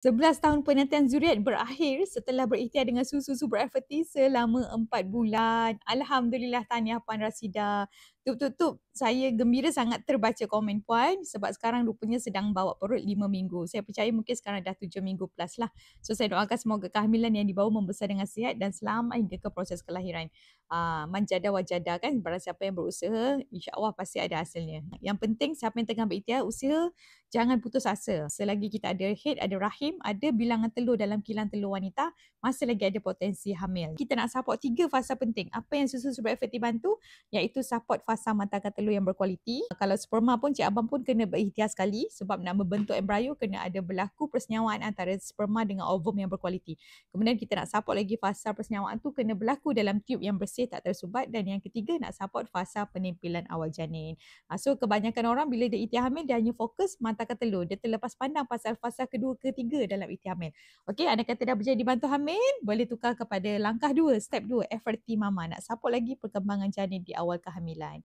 11 tahun penantian zuriat berakhir setelah berikhtiar dengan susu-susu berefeti selama 4 bulan. Alhamdulillah tahniah Puan Rasida. Tup, tup, tup. Saya gembira sangat terbaca komen Puan sebab sekarang rupanya sedang bawa perut 5 minggu. Saya percaya mungkin sekarang dah 7 minggu plus lah. So saya doakan semoga kehamilan yang dibawa membesar dengan sihat dan selamat hingga ke proses kelahiran. Uh, manjada wajada kan. Barang siapa yang berusaha, insyaAllah pasti ada hasilnya. Yang penting siapa yang tengah berikhtiar, usaha jangan putus asa. Selagi kita ada head, ada rahim, ada bilangan telur dalam kilang telur wanita, masih lagi ada potensi hamil. Kita nak support tiga fasa penting. Apa yang susu super efektif bantu? Iaitu support fasa mata telur yang berkualiti. Kalau sperma pun, Cik Abang pun kena berikhtiar sekali sebab nak membentuk embrio, kena ada berlaku persenyawaan antara sperma dengan ovum yang berkualiti. Kemudian kita nak support lagi fasa persenyawaan tu kena berlaku dalam tube yang bersih tak tersubat dan yang ketiga nak support fasa penimpilan awal janin. Ah, so kebanyakan orang bila dia ikhtiar hamil, dia hanya fokus mata patahkan telur. Dia terlepas pandang pasal fasa kedua ketiga dalam itiamin. Okey, anda kata dah berjaya dibantu hamil, boleh tukar kepada langkah dua, step dua, FRT mama nak support lagi perkembangan janin di awal kehamilan.